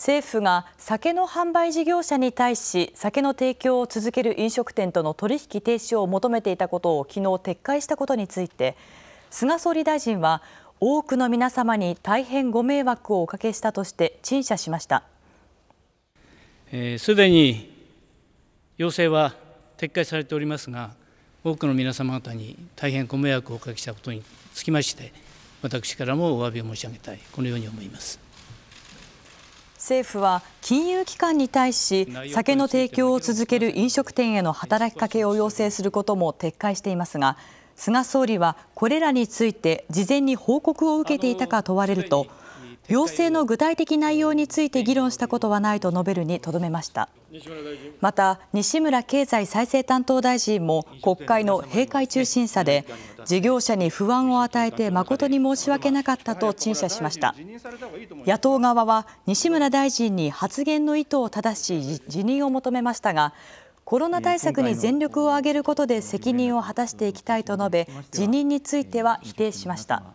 政府が酒の販売事業者に対し酒の提供を続ける飲食店との取引停止を求めていたことを昨日撤回したことについて菅総理大臣は多くの皆様に大変ご迷惑をおかけしたとして陳謝しましたすで、ー、に要請は撤回されておりますが多くの皆様方に大変ご迷惑をおかけしたことにつきまして私からもお詫びを申し上げたいこのように思います。政府は金融機関に対し酒の提供を続ける飲食店への働きかけを要請することも撤回していますが菅総理はこれらについて事前に報告を受けていたか問われると要請の具体的内容について議論したことはないと述べるにとどめましたまた西村経済再生担当大臣も国会の閉会中審査で事業者に不安を与えて誠に申し訳なかったと陳謝しました野党側は西村大臣に発言の意図を正し辞任を求めましたがコロナ対策に全力を挙げることで責任を果たしていきたいと述べ辞任については否定しました。